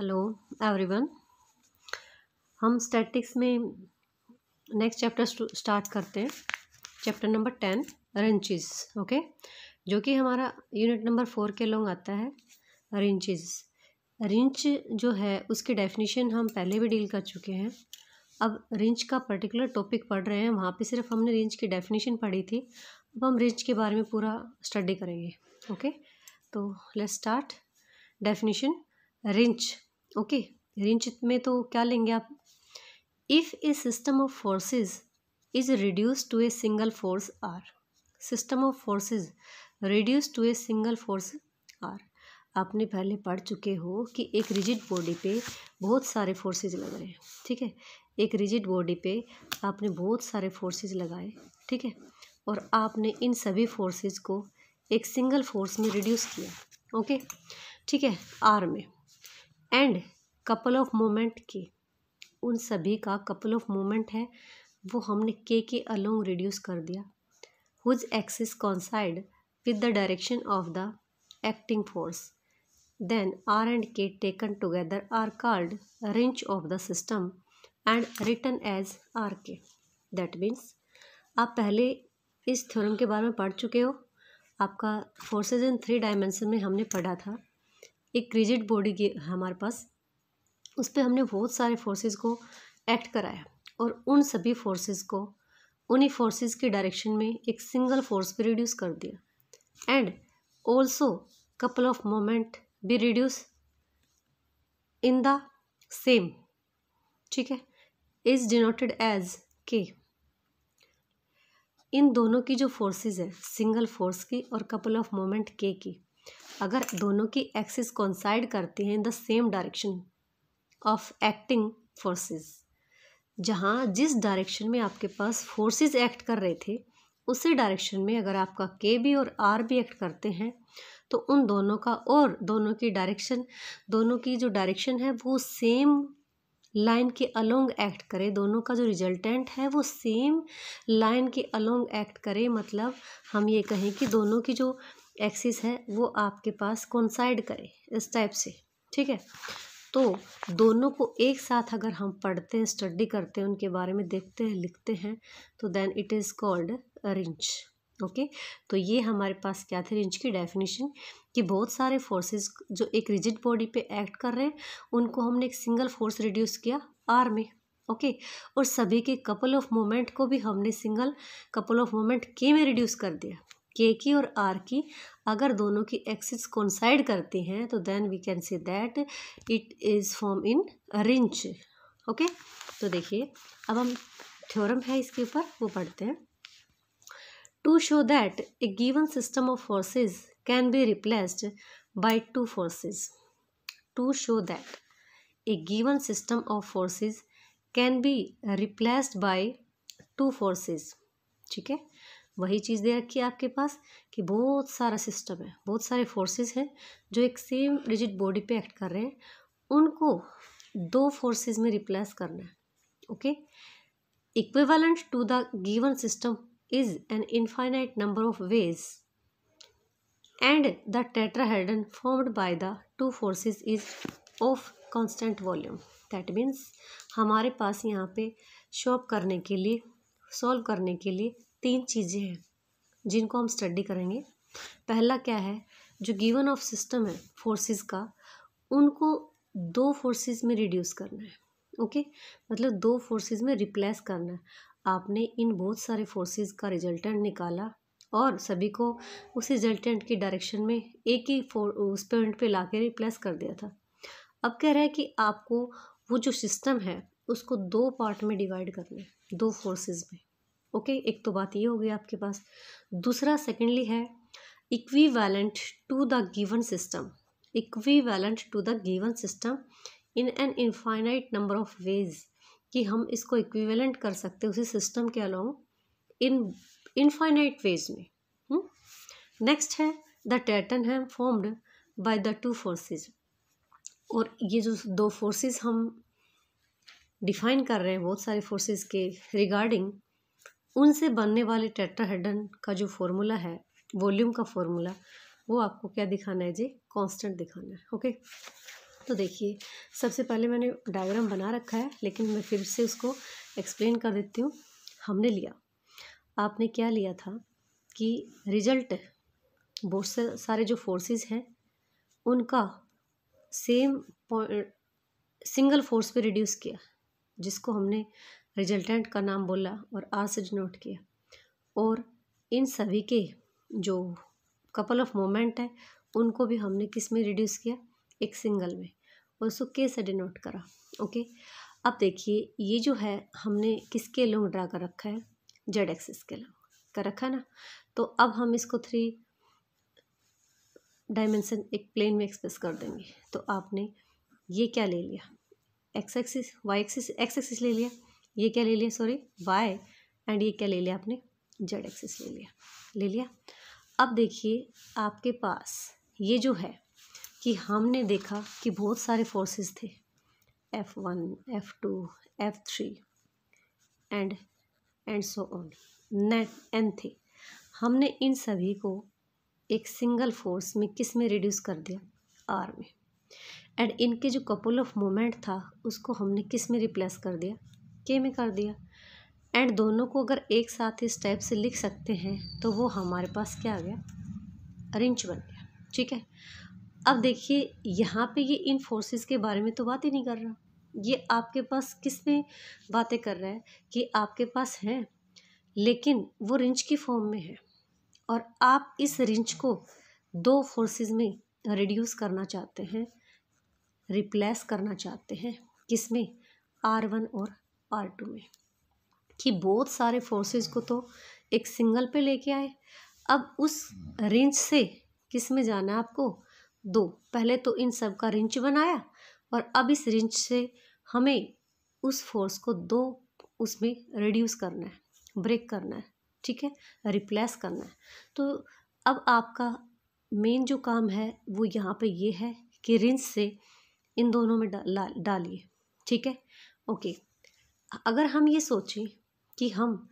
Hello everyone हम statics में next chapter start करते हैं chapter number ten wrenches okay जो कि हमारा यूनिट नंबर फोर के लोग आता है रेंचेस रिंच जो है उसकी डेफिनेशन हम पहले भी डील कर चुके हैं अब रिंच का पर्टिकुलर टॉपिक पढ़ रहे हैं वहाँ पे सिर्फ हमने रिंच की डेफिनेशन पढ़ी थी अब हम रिंच के बारे में पूरा स्टडी करेंगे ओके तो let's start definition wrench okay रिंचित में तो क्या लेंगे आप if a system of forces is reduce to a single force R system of forces reduce to a single force R आपने पहले पढ़ चुके हो कि एक रिजिड बॉडी पे बहुत सारे फोर्सेस लग रहे हैं ठीक है एक रिजिड बॉडी पे आपने बहुत सारे फोर्सेस लगाए ठीक है और आपने इन सभी फोर्सेस को एक सिंगल फोर्स में रिड्यूस किया ओके ठीक है आर में एंड कपल ऑफ मोमेंट के उन सभी का कपल ऑफ मोमेंट है वो हमने के के अलोंग रिड्यूस कर दिया whose axis coincide with the direction of the acting force then R and K taken together are called wrench of the system and written as R K that means आप पहले इस theorem के बारे में पढ़ चुके हो आपका फोर्सेज इन थ्री डायमेंशन में हमने पढ़ा था एक क्रिजिट बॉडी है हमारे पास उस पर हमने बहुत सारे फोर्सेस को एक्ट कराया और उन सभी फोर्सेस को उन्हीं फोर्सेस के डायरेक्शन में एक सिंगल फोर्स भी रिड्यूस कर दिया and also couple of moment भी रिड्यूस इन द सेम ठीक है इज डिनोटेड एज के इन दोनों की जो फोर्सेस है सिंगल फोर्स की और कपल ऑफ मोमेंट के की अगर दोनों की एक्सिस कॉन्साइड करते हैं in the same direction of acting forces जहाँ जिस डायरेक्शन में आपके पास फोर्सेस एक्ट कर रहे थे उसी डायरेक्शन में अगर आपका के भी और आर भी एक्ट करते हैं तो उन दोनों का और दोनों की डायरेक्शन दोनों की जो डायरेक्शन है वो सेम लाइन के अलोंग एक्ट करे दोनों का जो रिजल्टेंट है वो सेम लाइन के अलोंग एक्ट करे मतलब हम ये कहें कि दोनों की जो एक्सिस है वो आपके पास कॉन्साइड करे इस टाइप से ठीक है तो दोनों को एक साथ अगर हम पढ़ते हैं स्टडी करते हैं उनके बारे में देखते हैं लिखते हैं तो then it is called wrench okay तो ये हमारे पास क्या थे रिंच की डेफिनेशन कि बहुत सारे फोर्सेस जो एक रिजिड बॉडी पे एक्ट कर रहे हैं उनको हमने एक सिंगल फोर्स रिड्यूस किया आर में ओके और सभी के कपल ऑफ मोमेंट को भी हमने सिंगल कपल ऑफ मोमेंट के में रिड्यूस कर दिया के की और आर की अगर दोनों की एक्सिस कॉन्साइड करते हैं तो then we can see that it is form in wrench okay तो देखिए अब हम थ्योरम है इसके ऊपर वो पढ़ते हैं to show that a given system of forces can be replaced by two forces to show that a given system of forces can be replaced by two forces ठीक है वही चीज़ दे रखी है आपके पास कि बहुत सारा सिस्टम है बहुत सारे फोर्सेस हैं जो एक सेम रिजिड बॉडी पे एक्ट कर रहे हैं उनको दो फोर्सेस में रिप्लेस करना है okay equivalent to the given system is an infinite number of ways and the tetrahedron formed by the two forces is of constant volume that means हमारे पास यहाँ पे शॉप करने के लिए सॉल्व करने के लिए तीन चीज़ें हैं जिनको हम स्टडी करेंगे पहला क्या है जो गिवन ऑफ सिस्टम है फोर्सेस का उनको दो फोर्सेस में रिड्यूस करना है ओके मतलब दो फोर्सेस में रिप्लेस करना है आपने इन बहुत सारे फोर्सेस का रिजल्टेंट निकाला और सभी को उस रिजल्टेंट की डायरेक्शन में एक ही उस पॉइंट पे ला के रिप्लेस कर दिया था अब कह रहा है कि आपको वो जो सिस्टम है उसको दो पार्ट में डिवाइड करना है दो फोर्सेस में ओके एक तो बात ये हो गई आपके पास दूसरा सेकेंडली है equivalent to the given system equivalent to the given system in an infinite number of ways कि हम इसको इक्वीवेलेंट कर सकते उसी सिस्टम के अलॉन्ग इन इनफाइनाइट वेज में नेक्स्ट हम्म? है द टैटन है formed by the two forces और ये जो दो फोर्सेस हम डिफाइन कर रहे हैं बहुत सारे फोर्सेस के रिगार्डिंग उनसे बनने वाले टेट्राहेड्रन का जो फॉर्मूला है वॉल्यूम का फॉर्मूला वो आपको क्या दिखाना है जी कांस्टेंट दिखाना है ओके तो देखिए सबसे पहले मैंने डायग्राम बना रखा है लेकिन मैं फिर से उसको एक्सप्लेन कर देती हूँ हमने लिया आपने क्या लिया था कि रिजल्ट बहुत से सारे जो फोर्सेस हैं उनका सेम सिंगल फोर्स पे रिड्यूस किया जिसको हमने रिजल्टेंट का नाम बोला और आसज नोट किया और इन सभी के जो कपल ऑफ मोमेंट है उनको भी हमने किस में रिड्यूस किया एक सिंगल में और उसको के से डिनोट करा ओके अब देखिए ये जो है हमने किसके लॉन्ग ड्रा कर रखा है जेड एक्सिस के लोंग कर रखा है ना तो अब हम इसको थ्री डायमेंशन एक प्लेन में एक्सप्रेस कर देंगे तो आपने ये क्या ले लिया X axis Y axis X axis ले लिया ये क्या ले लिया सॉरी वाई एंड ये क्या ले लिया आपने जेड एक्सिस ले लिया ले लिया अब देखिए आपके पास ये जो है कि हमने देखा कि बहुत सारे फोर्सेस थे F one F two F three and and so on net N थे हमने इन सभी को एक सिंगल फोर्स में किस में रिड्यूस कर दिया आर में एंड इनके जो कपल ऑफ मोमेंट था उसको हमने किस में रिप्लेस कर दिया के में कर दिया एंड दोनों को अगर एक साथ इस टाइप से लिख सकते हैं तो वो हमारे पास क्या आ गया अरेंज बन गया ठीक है अब देखिए यहाँ पे ये इन फोर्सेस के बारे में तो बात ही नहीं कर रहा ये आपके पास किस में बातें कर रहा है कि आपके पास हैं लेकिन वो रिंच की फॉर्म में है और आप इस रिंच को दो फोर्सेस में रिड्यूस करना चाहते हैं रिप्लेस करना चाहते हैं किस में आर वन और पार्ट टू में कि बहुत सारे फोर्सेस को तो एक सिंगल पे लेके आए अब उस रेंज से किस में जाना है आपको दो पहले तो इन सब का रिंच बनाया और अब इस रिंच से हमें उस फोर्स को दो उसमें रिड्यूस करना है ब्रेक करना है ठीक है रिप्लेस करना है तो अब आपका मेन जो काम है वो यहाँ पे ये है कि रिंच से इन दोनों में डालिए ठीक है ओके अगर हम ये सोचें कि हम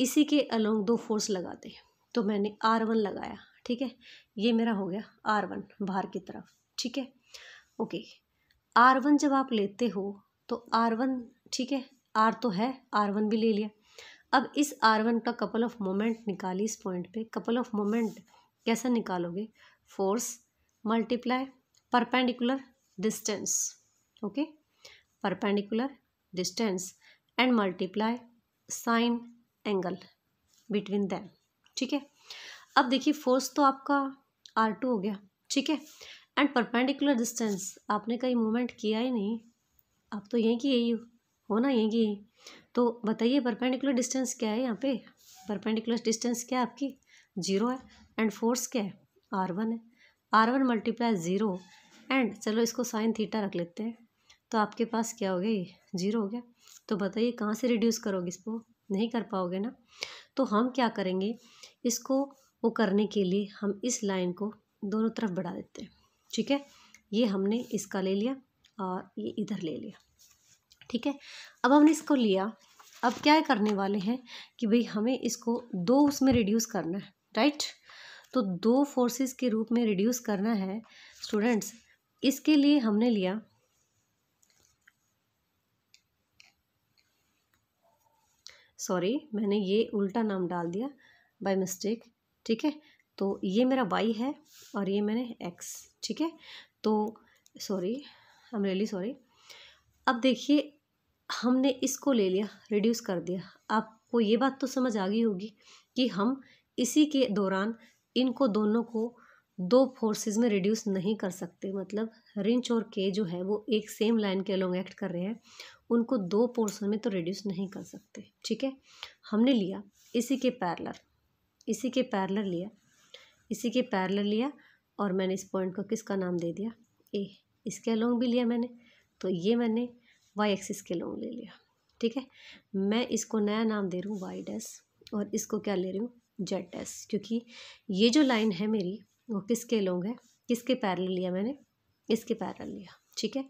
इसी के अलोंग दो फोर्स लगाते हैं तो मैंने आर वन लगाया ठीक है ये मेरा हो गया आर वन बाहर की तरफ ठीक है ओके आर वन जब आप लेते हो तो आर वन ठीक है आर तो है आर वन भी ले लिया अब इस आर वन का कपल ऑफ मोमेंट निकाली इस पॉइंट पे कपल ऑफ मोमेंट कैसा निकालोगे force multiply perpendicular distance okay perpendicular distance and multiply sine angle between them ठीक है अब देखिए फोर्स तो आपका आर टू हो गया ठीक है एंड परपेंडिकुलर डिस्टेंस आपने कहीं मूवमेंट किया ही नहीं आप तो यहीं की यही हो, हो ना यहीं की यही तो बताइए परपेंडिकुलर डिस्टेंस क्या है यहाँ पे परपेंडिकुलर डिस्टेंस क्या है आपकी जीरो है एंड फोर्स क्या है आर वन है R one multiply zero and चलो इसको साइन थीटा रख लेते हैं तो आपके पास क्या हो गया ये ज़ीरो हो गया तो बताइए कहाँ से रिड्यूस करोगे इसको नहीं कर पाओगे ना तो हम क्या करेंगे इसको वो करने के लिए हम इस लाइन को दोनों तरफ बढ़ा देते हैं ठीक है ये हमने इसका ले लिया और ये इधर ले लिया ठीक है अब हमने इसको लिया अब क्या करने वाले हैं कि भाई हमें इसको दो उसमें रिड्यूस करना है राइट तो दो फोर्सेस के रूप में रिड्यूस करना है स्टूडेंट्स इसके लिए हमने लिया सॉरी मैंने ये उल्टा नाम डाल दिया बाई मिस्टेक ठीक है तो ये मेरा वाई है और ये मैंने एक्स ठीक है तो सॉरी हम रियली सॉरी अब देखिए हमने इसको ले लिया रिड्यूस कर दिया आपको ये बात तो समझ आ गई होगी कि हम इसी के दौरान इनको दोनों को दो फोर्सेस में रिड्यूस नहीं कर सकते मतलब रिंच और के जो है वो एक सेम लाइन के अलोंग एक्ट कर रहे हैं उनको दो पोर्सन में तो रिड्यूस नहीं कर सकते ठीक है हमने लिया इसी के पैरलर इसी के पैरलर लिया इसी के पैरलर लिया और मैंने इस पॉइंट को किसका नाम दे दिया ए इसके अलोंग भी लिया मैंने तो ये मैंने वाई एक्सिस के अलोंग ले लिया ठीक है मैं इसको नया नाम दे रही हूँ वाई डैस और इसको क्या ले रही हूँ जेड डैस क्योंकि ये जो लाइन है मेरी वो किसके अलोंग है किसके पैरल लिया मैंने इसके पैरल लिया ठीक है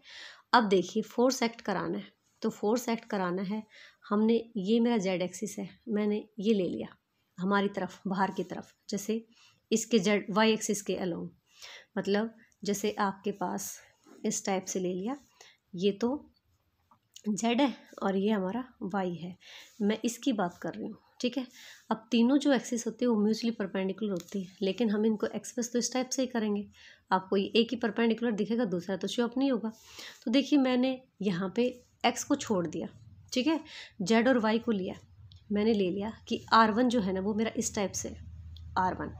अब देखिए फोर्स एक्ट कराना है तो फोर्स एक्ट कराना है हमने ये मेरा जेड एक्सिस है मैंने ये ले लिया हमारी तरफ बाहर की तरफ जैसे इसके जेड वाई एक्सिस के अलोंग मतलब जैसे आपके पास इस टाइप से ले लिया ये तो जेड है और ये हमारा वाई है मैं इसकी बात कर रही हूँ ठीक है अब तीनों जो एक्सिस होती है वो म्यूचुअली परपेंडिकुलर होती है लेकिन हम इनको एक्सप्रेस तो इस टाइप से ही करेंगे आपको ये एक ही परपेंडिकुलर दिखेगा दूसरा तो शो अप नहीं होगा तो देखिए मैंने यहाँ पे एक्स को छोड़ दिया ठीक है जेड और वाई को लिया मैंने ले लिया कि आर वन जो है ना वो मेरा इस टाइप से आर वन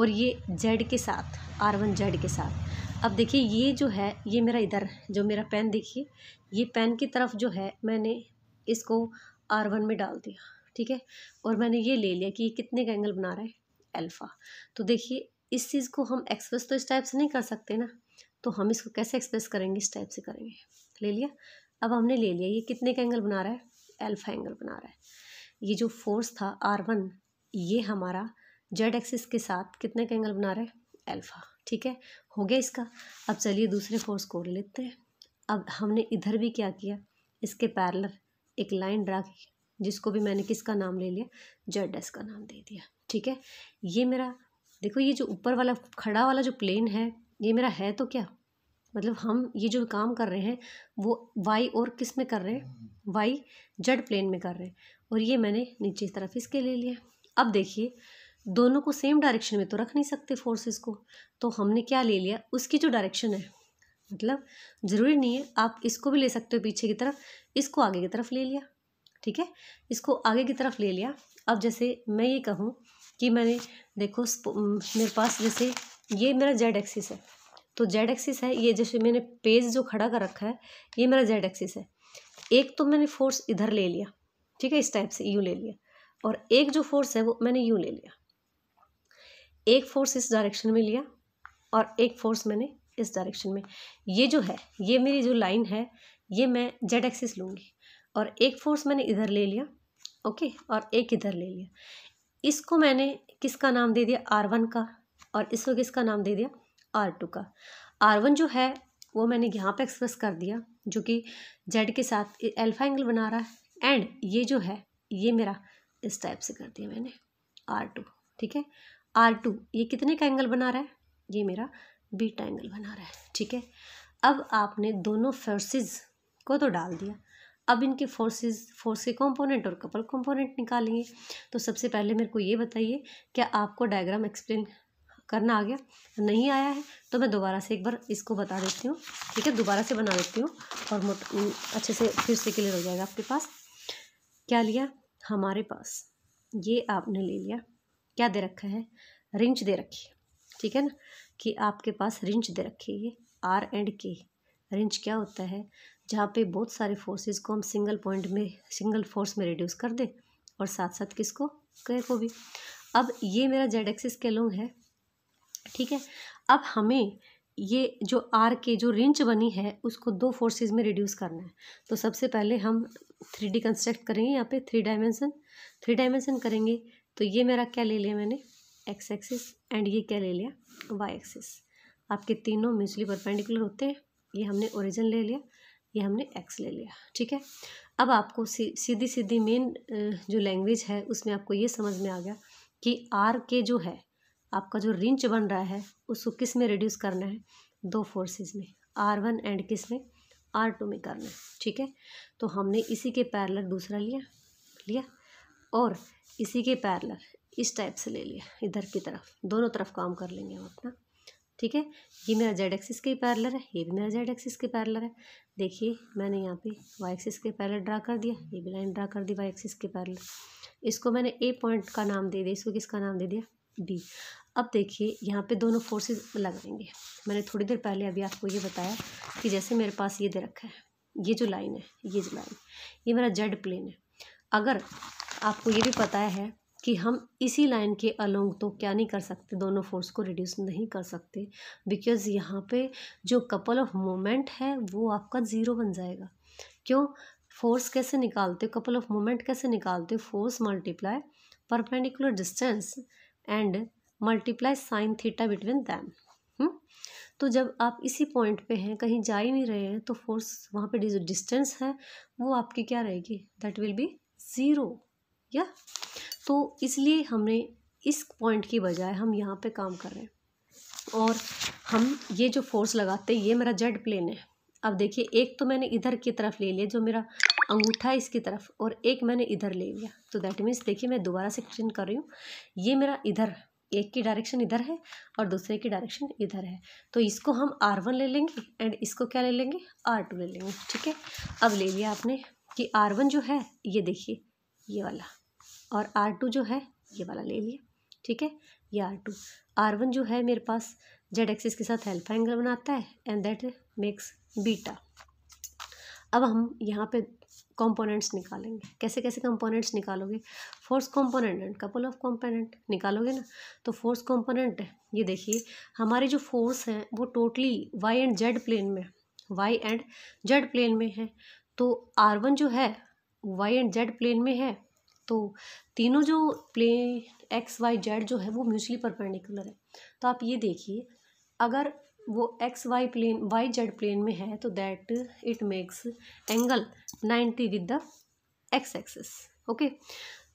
और ये जेड के साथ आर वन जेड के साथ अब देखिए ये जो है ये मेरा इधर जो मेरा पेन देखिए ये पेन की तरफ जो है मैंने इसको आर वन में डाल दिया ठीक है और मैंने ये ले लिया कि ये कितने का एंगल बना रहा है अल्फ़ा तो देखिए इस चीज़ को हम एक्सप्रेस तो इस टाइप से नहीं कर सकते ना तो हम इसको कैसे एक्सप्रेस करेंगे इस टाइप से करेंगे ले लिया अब हमने ले लिया ये कितने का एंगल बना रहा है एल्फा एंगल बना रहा है ये जो फोर्स था आर वन ये हमारा जेड एक्सिस के साथ कितने का एंगल बना रहा है एल्फा ठीक है हो गया इसका अब चलिए दूसरे फोर्स को लेते हैं अब हमने इधर भी क्या किया इसके पैरलर एक लाइन ड्रा की जिसको भी मैंने किसका नाम ले लिया जेड एस का नाम दे दिया ठीक है ये मेरा देखो ये जो ऊपर वाला खड़ा वाला जो प्लेन है ये मेरा है तो क्या मतलब हम ये जो काम कर रहे हैं वो वाई और किस में कर रहे हैं वाई जेड प्लेन में कर रहे हैं और ये मैंने नीचे इस तरफ इसके ले लिया अब देखिए दोनों को सेम डायरेक्शन में तो रख नहीं सकते फोर्सेस को तो हमने क्या ले लिया उसकी जो डायरेक्शन है मतलब ज़रूरी नहीं है आप इसको भी ले सकते हो पीछे की तरफ इसको आगे की तरफ ले लिया ठीक है इसको आगे की तरफ ले लिया अब जैसे मैं ये कहूँ कि मैंने देखो मेरे पास जैसे ये मेरा जेड एक्सिस है तो जेड एक्सिस है ये जैसे मैंने पेज जो खड़ा कर रखा है ये मेरा जेड एक्सिस है एक तो मैंने फोर्स इधर ले लिया ठीक है इस टाइप से यू ले लिया और एक जो फोर्स है वो मैंने यू ले लिया एक फोर्स इस डायरेक्शन में लिया और एक फोर्स मैंने इस डायरेक्शन में ये जो है ये मेरी जो लाइन है ये मैं जेड एक्सिस लूँगी और एक फोर्स मैंने इधर ले लिया ओके और एक इधर ले लिया इसको मैंने किसका नाम दे दिया आर वन का और इसको किसका नाम दे दिया आर टू का आर वन जो है वो मैंने यहाँ पे एक्सप्रेस कर दिया जो कि जेड के साथ एल्फा एंगल बना रहा है एंड ये जो है ये मेरा इस टाइप से कर दिया मैंने आर टू ठीक है आर टू ये कितने का एंगल बना रहा है ये मेरा बीटा एंगल बना रहा है ठीक है अब आपने दोनों फोर्सेस को तो डाल दिया अब इनके फोर्सेस फोर्स के कॉम्पोनेंट और कपल कॉम्पोनेंट निकालेंगे तो सबसे पहले मेरे को ये बताइए क्या आपको डायग्राम एक्सप्लेन करना आ गया नहीं आया है तो मैं दोबारा से एक बार इसको बता देती हूँ ठीक है दोबारा से बना देती हूँ और मोट अच्छे से फिर से क्लियर हो जाएगा आपके पास क्या लिया हमारे पास ये आपने ले लिया क्या दे रखा है रिंच दे रखी ठीक है ना कि आपके पास रिंच दे रखी है ये आर एंड के रिंच क्या होता है जहाँ पे बहुत सारे फोर्सेस को हम सिंगल पॉइंट में सिंगल फोर्स में रिड्यूस कर दें और साथ साथ किसको को भी अब ये मेरा जेड एक्सिस के लोंग है ठीक है अब हमें ये जो आर के जो रिंच बनी है उसको दो फोर्सेज में रिड्यूस करना है तो सबसे पहले हम थ्री डी कंस्ट्रक्ट करेंगे यहाँ पे थ्री डायमेंसन थ्री डायमेंसन करेंगे तो ये मेरा क्या ले लिया मैंने एक्स एक्सिस एंड ये क्या ले लिया वाई एक्सिस आपके तीनों म्यूचुअली परपेंडिकुलर होते हैं ये हमने ओरिजिन ले लिया ये हमने एक्स ले लिया ठीक है अब आपको सी, सीधी सीधी मेन जो लैंग्वेज है उसमें आपको ये समझ में आ गया कि आर के जो है आपका जो रिंच बन रहा है उसको किस में रिड्यूस करना है दो फोर्सेस में आर वन एंड किस में आर टू में करना है ठीक है तो हमने इसी के पैरलर दूसरा लिया लिया और इसी के पैरलर इस टाइप से ले लिया इधर की तरफ दोनों तरफ काम कर लेंगे हम अपना ठीक है ये मेरा जेड एक्सिस के पैरलर है ये भी मेरा जेड एक्सिस के पैरलर है देखिए मैंने यहाँ पे वाई एक्सिस के पैरलर ड्रा कर दिया ये भी लाइन ड्रा कर दी वाई एक्सिस के पैरलर इसको मैंने ए पॉइंट का नाम दे दिया इसको किसका नाम दे दिया बी अब देखिए यहाँ पे दोनों फोर्सेस लगाएंगे मैंने थोड़ी देर पहले अभी आपको ये बताया कि जैसे मेरे पास ये दे रखा है ये जो लाइन है ये जो लाइन ये मेरा जेड प्लेन है अगर आपको ये भी पता है कि हम इसी लाइन के अलोंग तो क्या नहीं कर सकते दोनों फोर्स को रिड्यूस नहीं कर सकते बिकॉज़ यहाँ पे जो कपल ऑफ मोमेंट है वो आपका ज़ीरो बन जाएगा क्यों फोर्स कैसे निकालते हो कपल ऑफ मोमेंट कैसे निकालते हो force multiply perpendicular distance and multiply sine theta between them तो जब आप इसी पॉइंट पे हैं कहीं जा ही नहीं रहे हैं तो फोर्स वहाँ पे जो डिस्टेंस है वो आपकी क्या रहेगी दैट विल बी ज़ीरो या तो इसलिए हमने इस पॉइंट की बजाय हम यहाँ पे काम कर रहे हैं और हम ये जो फोर्स लगाते हैं ये मेरा जेड प्लेन है अब देखिए एक तो मैंने इधर की तरफ ले लिया जो मेरा अंगूठा है इसकी तरफ और एक मैंने इधर ले लिया तो दैट मीन्स देखिए मैं दोबारा से एक्सप्लेन कर रही हूँ ये मेरा इधर एक की डायरेक्शन इधर है और दूसरे की डायरेक्शन इधर है तो इसको हम आर वन ले लेंगे एंड इसको क्या ले लेंगे आर टू ले लेंगे ठीक है अब ले लिया आपने कि आर वन जो है ये देखिए ये वाला और आर टू जो है ये वाला ले लिया ठीक है ये आर टू आर वन जो है मेरे पास जेड एक्सिस के साथ एल्फा एंगल बनाता है एंड दैट मेक्स बीटा अब हम यहाँ पे कंपोनेंट्स निकालेंगे कैसे कैसे कंपोनेंट्स निकालोगे force component and couple of component निकालोगे ना तो फोर्स कंपोनेंट ये देखिए हमारे जो फोर्स हैं वो totally Y and Z plane में वाई एंड जेड प्लेन में है तो आर वन जो है वाई एंड जेड प्लेन में है तो तीनों जो प्लेन एक्स वाई जेड जो है वो म्यूचुअली परपेंडिकुलर है तो आप ये देखिए अगर वो X Y plane Y Z plane में है तो that it makes angle ninety with the X axis okay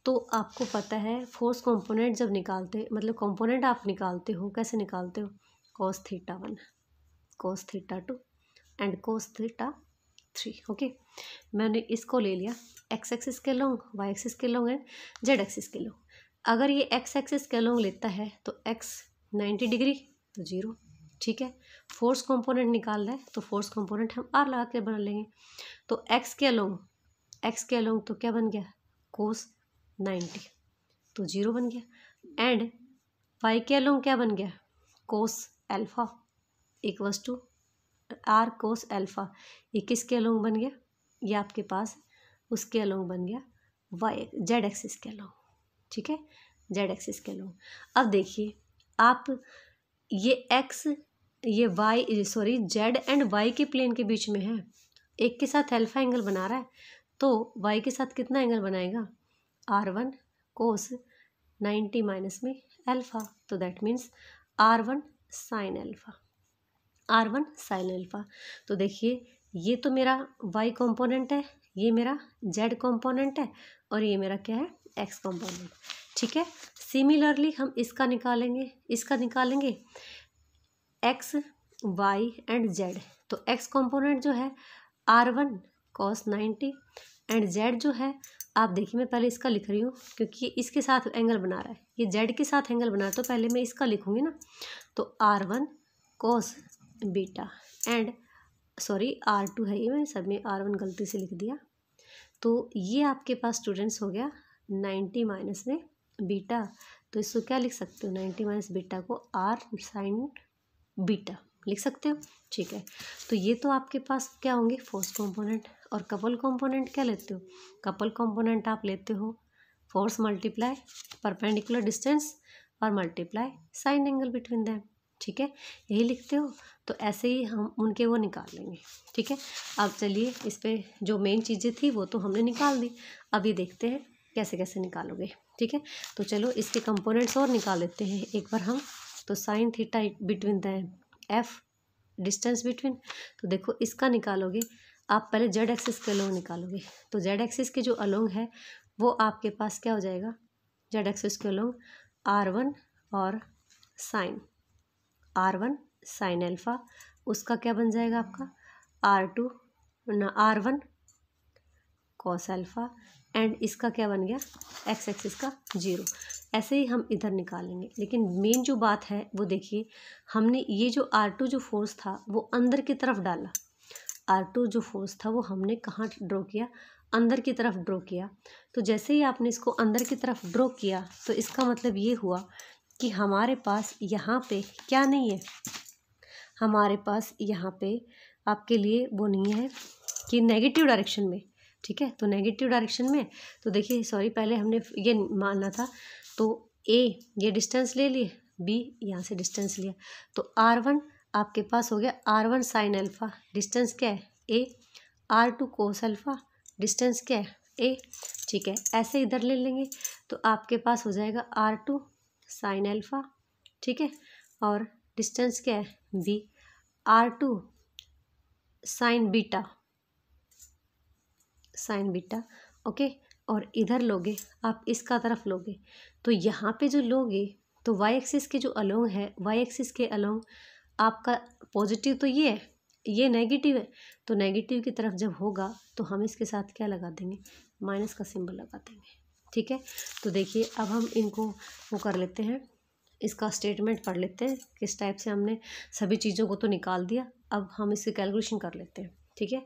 तो आपको पता है फोर्स कंपोनेंट जब निकालते मतलब कंपोनेंट आप निकालते हो कैसे निकालते हो cos theta one cos theta two and cos theta three okay मैंने इसको ले लिया एक्स एक्सिस के लॉन्ग वाई एक्सिस के लॉन्ग एंड जेड एक्सिस के लॉन्ग अगर ये एक्स एक्सिस के लॉन्ग लेता है तो एक्स नाइन्टी डिग्री तो जीरो ठीक है फोर्स कंपोनेंट निकालना है तो फोर्स कंपोनेंट हम आर लगा के बना लेंगे तो एक्स के अलोंग एक्स के अलोंग तो क्या बन गया कोस नाइन्टी तो जीरो बन गया एंड वाई के अलोंग क्या बन गया cos alpha equals to R cos alpha ये किसके अलोंग बन गया ये आपके पास उसके अलोंग बन गया वाई जेड एक्सिस के अलोंग ठीक है जेड एक्सिस के अलोंग अब देखिए आप ये एक्स ये Y sorry Z and Y के प्लेन के बीच में है एक के साथ एल्फा एंगल बना रहा है तो वाई के साथ कितना एंगल बनाएगा R one cos ninety minus में एल्फा तो that means R one sine alpha R one sine alpha तो देखिए ये तो मेरा वाई कंपोनेंट है ये मेरा जेड कंपोनेंट है और ये मेरा क्या है एक्स कंपोनेंट ठीक है सिमिलरली हम इसका निकालेंगे इसका निकालेंगे एक्स वाई एंड जेड तो एक्स कंपोनेंट जो है R one cos ninety and Z जो है आप देखिए मैं पहले इसका लिख रही हूँ क्योंकि इसके साथ एंगल बना रहा है ये जेड के साथ एंगल बना रहा है तो पहले मैं इसका लिखूँगी ना तो R one cos beta and sorry R two है ये मैं सब में आर वन गलती से लिख दिया तो ये आपके पास स्टूडेंट्स हो गया नाइन्टी माइनस में बीटा तो इसको क्या लिख सकते हो नाइन्टी माइनस बीटा को आर साइन बीटा लिख सकते हो ठीक है तो ये तो आपके पास क्या होंगे फोर्स कंपोनेंट और कपल कंपोनेंट क्या लेते हो कपल कंपोनेंट आप लेते हो फोर्स मल्टीप्लाई परपेंडिकुलर डिस्टेंस और multiply sine angle between them ठीक है यही लिखते हो तो ऐसे ही हम उनके वो निकाल लेंगे ठीक है अब चलिए इस पर जो मेन चीज़ें थी वो तो हमने निकाल दी अब ये देखते हैं कैसे कैसे निकालोगे ठीक है तो चलो इसके कंपोनेंट्स और निकाल लेते हैं एक बार हम तो sine theta between the F distance between तो देखो इसका निकालोगे आप पहले जेड एक्सिस के अलोंग निकालोगे तो जेड एक्सिस के जो अलोंग है वो आपके पास क्या हो जाएगा जेड एक्सिस के अलोंग आर वन और sine R one sine alpha उसका क्या बन जाएगा आपका आर टू ना R one cos alpha and इसका क्या बन गया एक्स एक्सिस का जीरो ऐसे ही हम इधर निकालेंगे लेकिन मेन जो बात है वो देखिए हमने ये जो आर टू जो फोर्स था वो अंदर की तरफ डाला आर टू जो फोर्स था वो हमने कहाँ ड्रॉ किया अंदर की तरफ ड्रॉ किया तो जैसे ही आपने इसको अंदर की तरफ ड्रॉ किया तो इसका मतलब ये हुआ कि हमारे पास यहाँ पे क्या नहीं है हमारे पास यहाँ पे आपके लिए वो नहीं है कि नेगेटिव डायरेक्शन में ठीक है तो नेगेटिव डायरेक्शन में तो देखिए सॉरी पहले हमने ये मानना था तो ए ये डिस्टेंस ले लिए बी यहाँ से डिस्टेंस लिया तो आर वन आपके पास हो गया R one sine alpha distance क्या है A R two cos alpha distance क्या है ए ठीक है ऐसे इधर ले लेंगे तो आपके पास हो जाएगा आर टू साइन अल्फ़ा ठीक है और डिस्टेंस क्या है B R two sine beta sine beta okay और इधर लोगे आप इसका तरफ लोगे तो यहाँ पे जो लोगे तो वाई एक्सिस के जो अलोंग है वाई एक्सिस के अलोंग आपका पॉजिटिव तो ये है ये नेगेटिव है तो नेगेटिव की तरफ जब होगा तो हम इसके साथ क्या लगा देंगे माइनस का सिंबल लगा देंगे ठीक है तो देखिए अब हम इनको वो कर लेते हैं इसका स्टेटमेंट पढ़ लेते हैं किस टाइप से हमने सभी चीज़ों को तो निकाल दिया अब हम इसकी कैलकुलेशन कर लेते हैं ठीक है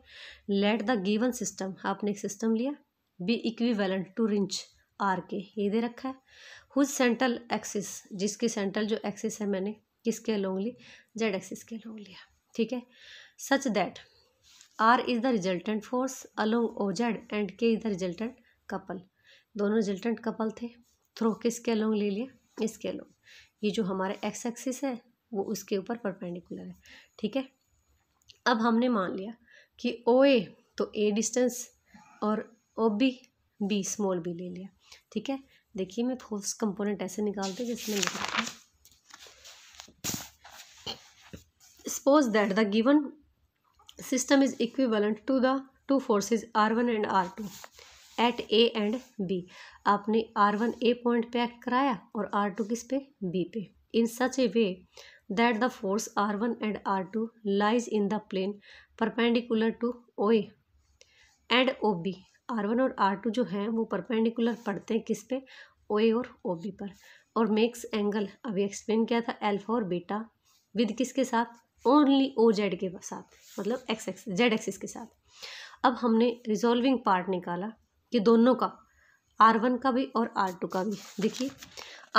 लेट द गिवन सिस्टम आपने एक सिस्टम लिया be equivalent to wrench R K ये दे रखा है हुज सेंट्रल एक्सिस जिसकी सेंट्रल जो एक्सिस है मैंने किसके लोंग ली जेड एक्सिस के लोंग लिया ठीक है such that R is the resultant force along O Z and K is the resultant couple दोनों रिजल्टेंट कपल थे थ्रो किसके अलोंग ले लिया इसके अलोंग ये जो हमारे एक्स एक्सिस है वो उसके ऊपर परपेंडिकुलर है ठीक है अब हमने मान लिया कि ओ ए तो ए डिस्टेंस और O B B small B ले लिया ठीक है देखिए मैं फोर्स कंपोनेंट ऐसे निकालते जिसमें लिख that the given system is given to the two to R one and R two at A and B आपने आपने वन ए पॉइंट पे एक्ट कराया और आर टू किस पे बी पे in such a way that the force R one and R two lies in the plane perpendicular to O A and O B R one और R two जो हैं वो perpendicular पड़ते हैं किस पे ओ ए और ओ बी पर और मेक्स एंगल अभी एक्सप्लेन किया था एल्फा और बीटा विद किसके साथ ओनली ओ जेड के साथ मतलब एक्स एक्स जेड एक्सिस के साथ अब हमने रिजॉल्विंग पार्ट निकाला कि दोनों का आर वन का भी और आर टू का भी देखिए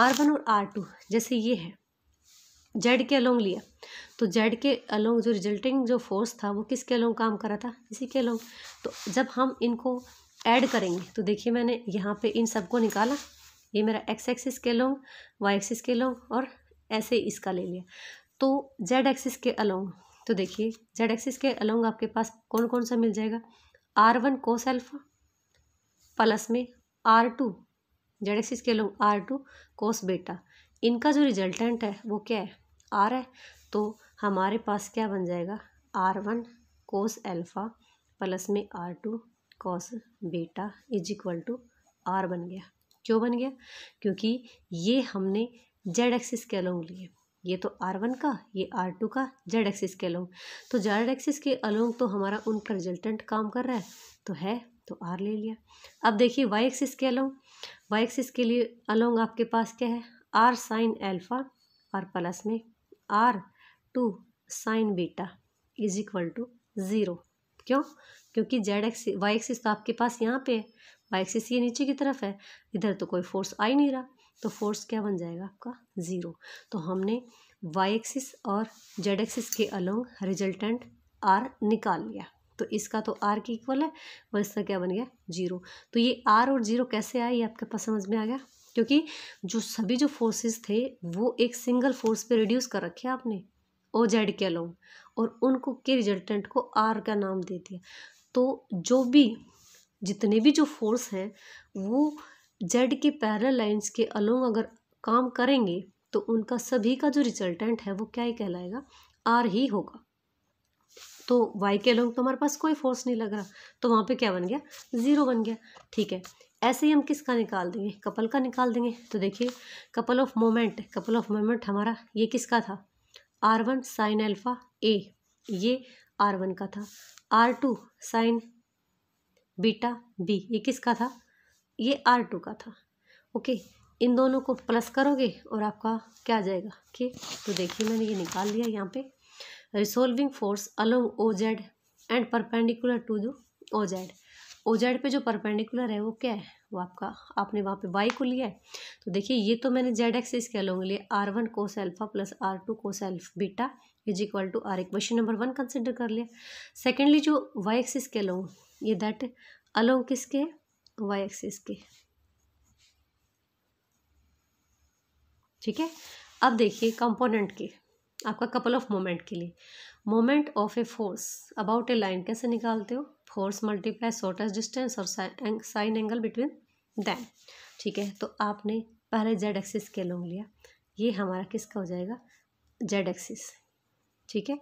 आर वन और आर टू जैसे ये है जेड के अलोंग लिया तो जेड के अलोंग जो रिजल्टिंग जो फोर्स था वो किसके अलोंग काम कर रहा था इसी के अलोंग तो जब हम इनको ऐड करेंगे तो देखिए मैंने यहाँ पे इन सबको निकाला ये मेरा एक्स एक्सिस के अलोंग वाई एक्सिस के अलोंग और ऐसे इसका ले लिया तो जेड एक्सिस के अलोंग तो देखिए जेड एक्सिस के अलोंग आपके पास कौन कौन सा मिल जाएगा R one cos alpha plus में आर टू जेड एक्सिस के along R two cos beta इनका जो रिजल्टेंट है वो क्या है आर है तो हमारे पास क्या बन जाएगा R one cos alpha plus में R two cos beta is equal to R बन गया क्यों बन गया क्योंकि ये हमने जेड एक्सिस के अलोंग लिए ये तो आर वन का ये आर टू का जेड एक्सिस तो के अलोंग तो जेड एक्सिस के अलोंग तो हमारा उनका रिजल्टेंट काम कर रहा है तो है तो आर ले लिया अब देखिए वाई एक्सिस के अलोंग वाई एक्सिस के लिए अलोंग आपके पास क्या है आर साइन एल्फ़ा और प्लस में R two sine beta is equal to zero क्यों क्योंकि जेड एक्स वाई एक्सिस तो आपके पास यहाँ पे है वाई एक्सिस ये नीचे की तरफ है इधर तो कोई फोर्स आ ही नहीं रहा तो फोर्स क्या बन जाएगा आपका ज़ीरो तो हमने वाई एक्सिस और जेड एक्सिस के अलोंग रिजल्टेंट आर निकाल लिया तो इसका तो आर की इक्वल है और इसका क्या बन गया जीरो तो ये आर और जीरो कैसे आए ये आपके पास समझ में आ गया क्योंकि जो सभी जो फोर्सेस थे वो एक सिंगल फोर्स पे रिड्यूस कर रखे आपने ओ जेड के अलोंग और उनको के रिजल्टेंट को आर का नाम दे दिया तो जो भी जितने भी जो फोर्स हैं वो जेड के पैरल लाइन्स के अलोंग अगर काम करेंगे तो उनका सभी का जो रिजल्टेंट है वो क्या ही कहलाएगा आर ही होगा तो वाई के अलोंग तो हमारे पास कोई फोर्स नहीं लग रहा तो वहाँ पे क्या बन गया ज़ीरो बन गया ठीक है ऐसे ही हम किसका निकाल देंगे कपल का निकाल देंगे तो देखिए couple of moment couple of moment हमारा ये किसका था R one sine alpha A ये आर वन का था R two sine beta B ये किसका था ये आर टू का था ओके इन दोनों को प्लस करोगे और आपका क्या आ जाएगा कि तो देखिए मैंने ये निकाल लिया यहाँ पे resolving force along O Z and perpendicular to जो ओ जेड ओ जेड पे जो परपेंडिकुलर है वो क्या है वो आपका आपने वहाँ पे वाई को लिया है तो देखिए ये तो मैंने जेड एक्सिस के अलोंग लिए आर वन को सेल्फा प्लस आर टू को सेल्फ beta is equal to R equation number one consider कर लिया सेकेंडली जो वाई एक्सिस के अलोंग ये दैट अलोंग किसके वाई एक्सिस के ठीक है अब देखिए कंपोनेंट के आपका कपल ऑफ मोमेंट के लिए moment of a force about a line कैसे निकालते हो फोर्स मल्टीप्लाई शॉर्टेस्ट डिस्टेंस और साइन एंगल बिटवीन दैन ठीक है तो आपने पहले जेड एक्सिस के लोंग लिया ये हमारा किसका हो जाएगा जेड एक्सिस ठीक है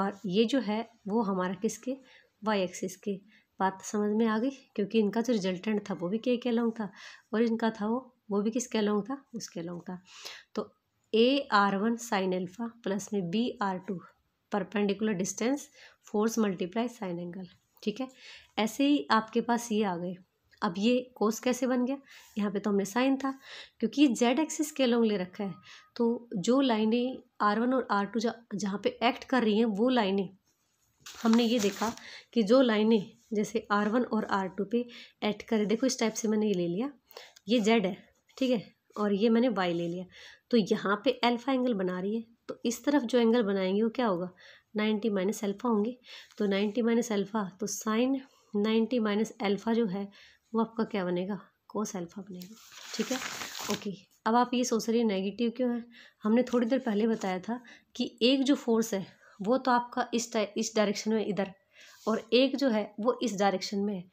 और ये जो है वो हमारा किसके वाई एक्सिस के बात समझ में आ गई क्योंकि इनका जो रिजल्टेंट था वो भी के के लॉन्ग था और इनका था वो वो भी किसके लॉन्ग था उसके लॉन्ग था तो A R one sine alpha plus में B R two perpendicular distance force multiply sine angle ठीक है ऐसे ही आपके पास ये आ गए अब ये कोस कैसे बन गया यहाँ पे तो हमने साइन था क्योंकि जेड एक्सिस के लॉन्ग ले रखा है तो जो लाइनें आर वन और आर टू जहाँ पे एक्ट कर रही हैं वो लाइनें हमने ये देखा कि जो लाइनें जैसे आर वन और आर टू पर एक्ट करें देखो इस टाइप से मैंने ये ले लिया ये जेड है ठीक है और ये मैंने वाई ले लिया तो यहाँ पर एल्फा एंगल बना रही है तो इस तरफ जो एंगल बनाएंगे वो क्या होगा नाइन्टी माइनस अल्फ़ा होंगे तो नाइन्टी माइनस अल्फ़ा तो साइन नाइन्टी माइनस अल्फ़ा जो है वो आपका क्या बनेगा कोस अल्फ़ा बनेगा ठीक है ओके अब आप ये सोच रही नेगेटिव क्यों है हमने थोड़ी देर पहले बताया था कि एक जो फोर्स है वो तो आपका इस इस डायरेक्शन में इधर और एक जो है वो इस डायरेक्शन में है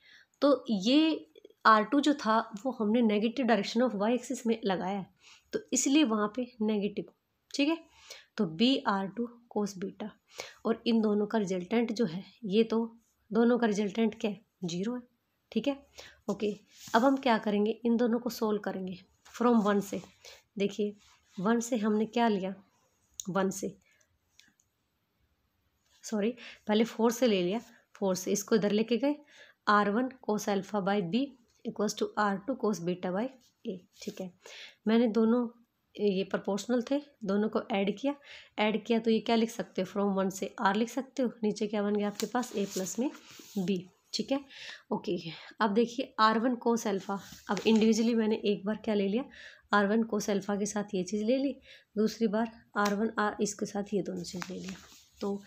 तो ये आर टू जो था वो हमने negative direction of Y axis में लगाया है तो इसलिए वहाँ पे नेगेटिव ठीक है तो B R two cos beta और इन दोनों का रिजल्टेंट जो है ये तो दोनों का रिजल्टेंट क्या है जीरो है ठीक है ओके अब हम क्या करेंगे इन दोनों को सोल्व करेंगे फ्रॉम वन से देखिए वन से हमने क्या लिया वन से सॉरी पहले फोर से ले लिया फोर से इसको इधर लेके गए R one cos alpha by B equals to R two cos beta by A ठीक है मैंने दोनों ये प्रोपोर्शनल थे दोनों को ऐड किया ऐड किया तो ये क्या लिख सकते हो फ्रॉम वन से आर लिख सकते हो नीचे क्या बन गया आपके पास ए प्लस में बी ठीक है ओके अब देखिए आर वन कोस एल्फ़ा अब इंडिविजुअली मैंने एक बार क्या ले लिया आर वन कोस एल्फ़ा के साथ ये चीज़ ले ली दूसरी बार आर वन आर इसके साथ ये दोनों चीज़ ले लिया तो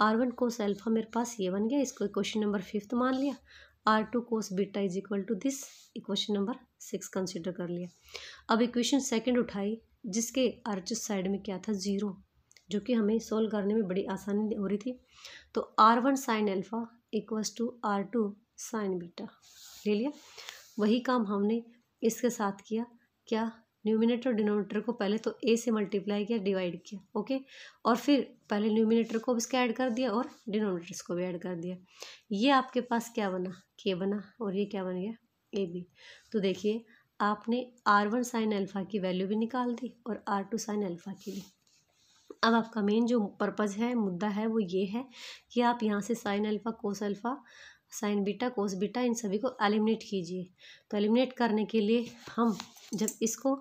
आर वन कोस एल्फ़ा मेरे पास ये बन गया इसको क्वेश्चन नंबर फिफ्थ मान लिया R two cos beta is equal to this equation number six consider कर लिया अब इक्वेशन सेकेंड उठाई जिसके अर्ज साइड में क्या था ज़ीरो जो कि हमें सोल्व करने में बड़ी आसानी हो रही थी तो R one sine alpha equals to R two sine beta ले लिया वही काम हमने इसके साथ किया क्या न्यूमिनेटर डिनोमिनेटर को पहले तो ए से मल्टीप्लाई किया डिवाइड किया ओके और फिर पहले न्यूमिनेटर को इसका ऐड कर दिया और डिनोमिनेटर्स को भी ऐड कर दिया ये आपके पास क्या बना के बना और ये क्या बन गया ए बी तो देखिए आपने आर वन साइन अल्फ़ा की वैल्यू भी निकाल दी और आर टू साइन अल्फ़ा की भी अब आपका मेन जो पर्पज़ है मुद्दा है वो ये है कि आप यहाँ से sine alpha cos alpha sine beta cos beta इन सभी को एलिमिनेट कीजिए तो एलिमिनेट करने के लिए हम जब इसको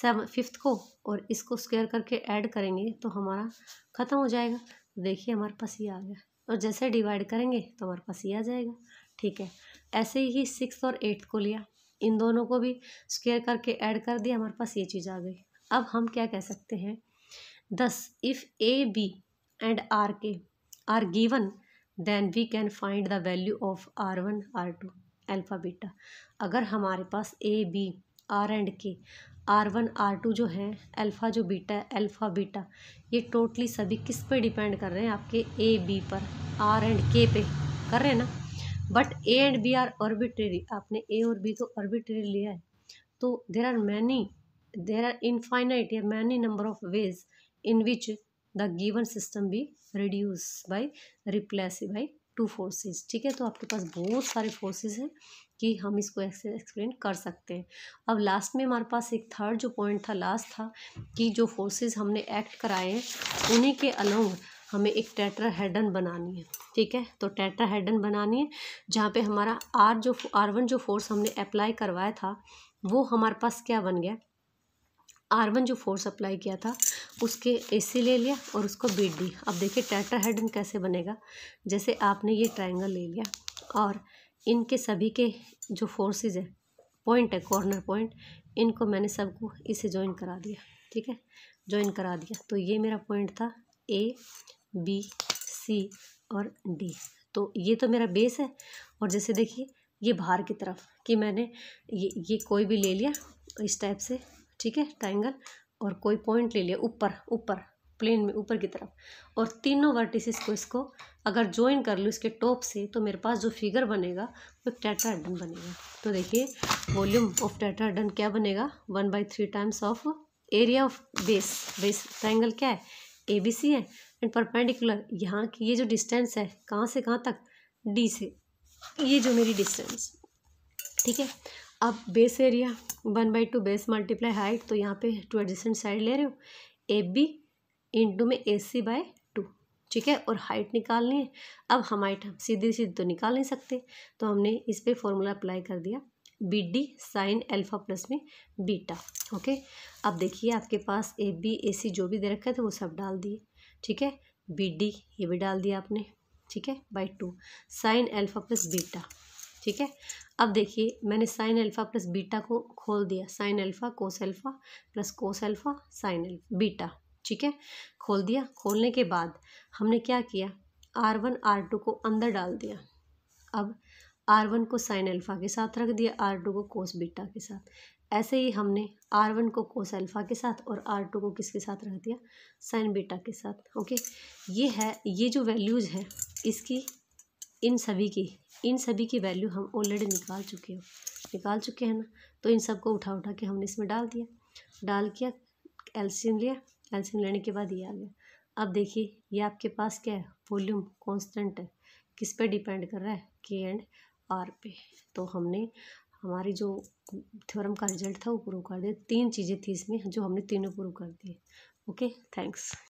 सेवन फिफ्थ को और इसको स्क्वायर करके ऐड करेंगे तो हमारा ख़त्म हो जाएगा देखिए हमारे पास ये आ गया और जैसे डिवाइड करेंगे तो हमारे पास ये आ जाएगा ठीक है ऐसे ही सिक्स और एट्थ को लिया इन दोनों को भी स्क्वेयर करके ऐड कर दिया हमारे पास ये चीज़ आ गई अब हम क्या कह सकते हैं thus if A B and R K are given then we can find the value of R one R two alpha beta अगर हमारे पास A B R and K R one R two जो है alpha जो beta है alpha beta ये totally सभी किस पे डिपेंड कर रहे हैं आपके ए बी पर आर एंड के पे कर रहे हैं ना but A and B are arbitrary आपने ए और बी तो ऑर्बिट्रेरी लिया है तो there are many there are infinite या many number of ways in which the given system be reduce by replace by two forces ठीक है तो आपके पास बहुत सारे फोर्सेज हैं कि हम इसको एक्सप्लेन कर सकते हैं अब लास्ट में हमारे पास एक थर्ड जो पॉइंट था लास्ट था कि जो फोर्सेज हमने एक्ट कराए हैं उन्हीं के अलोंग हमें एक टेट्रा हेडन बनानी है ठीक है तो टेट्रा हेडन बनानी है जहाँ पे हमारा आर जो आर वन जो फोर्स हमने अप्लाई करवाया था वो हमारे पास क्या बन गया आर वन जो फोर्स अप्लाई किया था उसके ए सी ले लिया और उसको बी डी अब देखिए टेट्रा हेडन कैसे बनेगा जैसे आपने ये ट्राइंगल ले लिया और इनके सभी के जो फोर्सेज है पॉइंट है कॉर्नर पॉइंट इनको मैंने सबको इसे ज्वाइन करा दिया ठीक है ज्वाइन करा दिया तो ये मेरा पॉइंट था ए बी सी और डी तो ये तो मेरा बेस है और जैसे देखिए ये बाहर की तरफ कि मैंने ये ये कोई भी ले लिया इस टाइप से ठीक है ट्राइंगल और कोई पॉइंट ले लिया ऊपर ऊपर प्लेन में ऊपर की तरफ और तीनों वर्टिसेस को इसको अगर ज्वाइन कर लूँ इसके टॉप से तो मेरे पास जो फिगर बनेगा वो एक टेट्राडन बनेगा तो देखिए वॉल्यूम ऑफ टेट्राडन क्या बनेगा one by three times of area of base base triangle क्या है ए बी सी है एंड परपेंडिकुलर यहाँ की ये जो डिस्टेंस है कहाँ से कहाँ तक डी से ये जो मेरी डिस्टेंस ठीक है अब base area one by two base multiply height तो यहाँ पे टू एडजेसेंट साइड ले रहे हो ए बी इंटू में ए सी बाय टू ठीक है और हाइट निकालनी है अब हम हाइट सीधी सीधी तो निकाल नहीं सकते तो हमने इस पर फॉर्मूला अप्लाई कर दिया B D sine alpha plus में बीटा ओके अब देखिए आपके पास ए बी ए सी जो भी दे रखा था तो वो सब डाल दिए ठीक है बी डी ये भी डाल दिया आपने ठीक है by two sine alpha plus beta ठीक है अब देखिए मैंने साइन एल्फ़ा प्लस बीटा को खोल दिया sine alpha cos alpha plus cos alpha sine alpha beta ठीक है खोल दिया खोलने के बाद हमने क्या किया आर वन आर टू को अंदर डाल दिया अब आर वन को साइन अल्फ़ा के साथ रख दिया आर टू को कोस बीटा के साथ ऐसे ही हमने आर वन को कोस अल्फ़ा के साथ और आर टू को किसके साथ रख दिया साइन बीटा के साथ ओके ये है ये जो वैल्यूज़ है इसकी इन सभी की इन सभी की वैल्यू हम ऑलरेडी निकाल चुके हो निकाल चुके हैं ना तो इन सबको उठा उठा के हमने इसमें डाल दिया डाल किया एल्शियम लिया एल्शियम लेने के बाद ये आ गया अब देखिए ये आपके पास क्या है वॉल्यूम कॉन्स्टेंट है किस पे डिपेंड कर रहा है के एंड आर पे तो हमने हमारी जो थ्योरम का रिजल्ट था वो प्रूव कर दिया तीन चीज़ें थी इसमें जो हमने तीनों प्रूव कर दी ओके थैंक्स